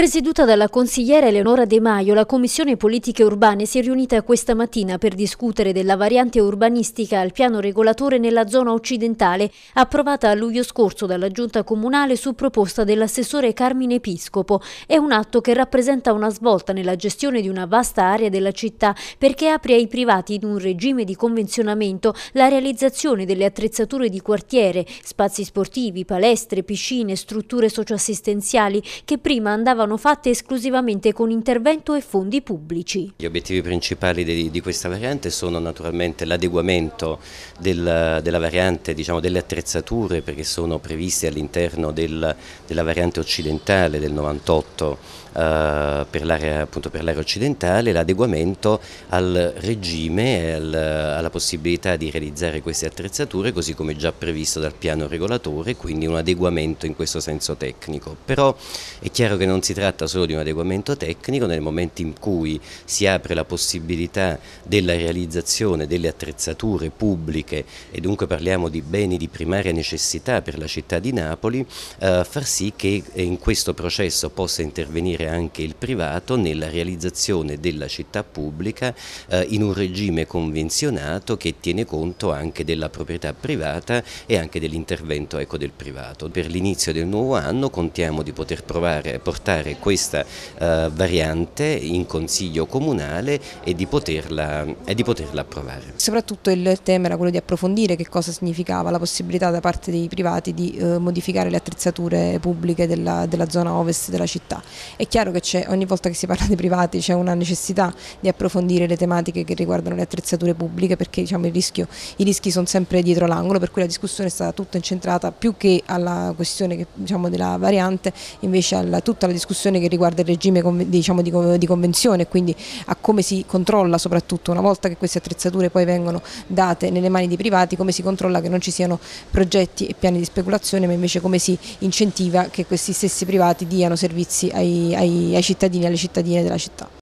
Presieduta dalla consigliera Eleonora De Maio, la Commissione Politiche Urbane si è riunita questa mattina per discutere della variante urbanistica al piano regolatore nella zona occidentale, approvata a luglio scorso dalla Giunta Comunale su proposta dell'assessore Carmine Episcopo. È un atto che rappresenta una svolta nella gestione di una vasta area della città perché apre ai privati in un regime di convenzionamento la realizzazione delle attrezzature di quartiere, spazi sportivi, palestre, piscine, strutture socioassistenziali che prima andavano sono fatte esclusivamente con intervento e fondi pubblici. Gli obiettivi principali di, di questa variante sono naturalmente l'adeguamento del, della variante, diciamo, delle attrezzature perché sono previste all'interno del, della variante occidentale del 98 eh, per l'area occidentale, l'adeguamento al regime e al, alla possibilità di realizzare queste attrezzature così come già previsto dal piano regolatore, quindi un adeguamento in questo senso tecnico. Però è chiaro che non si tratta tratta solo di un adeguamento tecnico nel momento in cui si apre la possibilità della realizzazione delle attrezzature pubbliche e dunque parliamo di beni di primaria necessità per la città di Napoli, eh, far sì che eh, in questo processo possa intervenire anche il privato nella realizzazione della città pubblica eh, in un regime convenzionato che tiene conto anche della proprietà privata e anche dell'intervento ecco, del privato. Per l'inizio del nuovo anno contiamo di poter provare a portare valutare questa eh, variante in consiglio comunale e di, poterla, e di, poterla, approvare. Soprattutto il tema era quello di approfondire che cosa significava la possibilità da parte dei privati di eh, modificare le attrezzature pubbliche della, della zona ovest della città. È chiaro che ogni volta che si parla di privati c'è una necessità di approfondire le tematiche che riguardano le attrezzature pubbliche perché diciamo, rischio, i rischi sono sempre dietro l'angolo, per cui la discussione è stata tutta incentrata più che alla questione che, diciamo, della variante, invece alla, tutta la discussione discussione che riguarda il regime diciamo, di, convenzione, quindi a come si controlla soprattutto una volta che queste attrezzature poi vengono date nelle mani dei privati, come si controlla che non ci siano progetti e piani di speculazione, ma invece come si incentiva che questi stessi privati diano servizi ai, ai, ai cittadini e alle cittadine della città.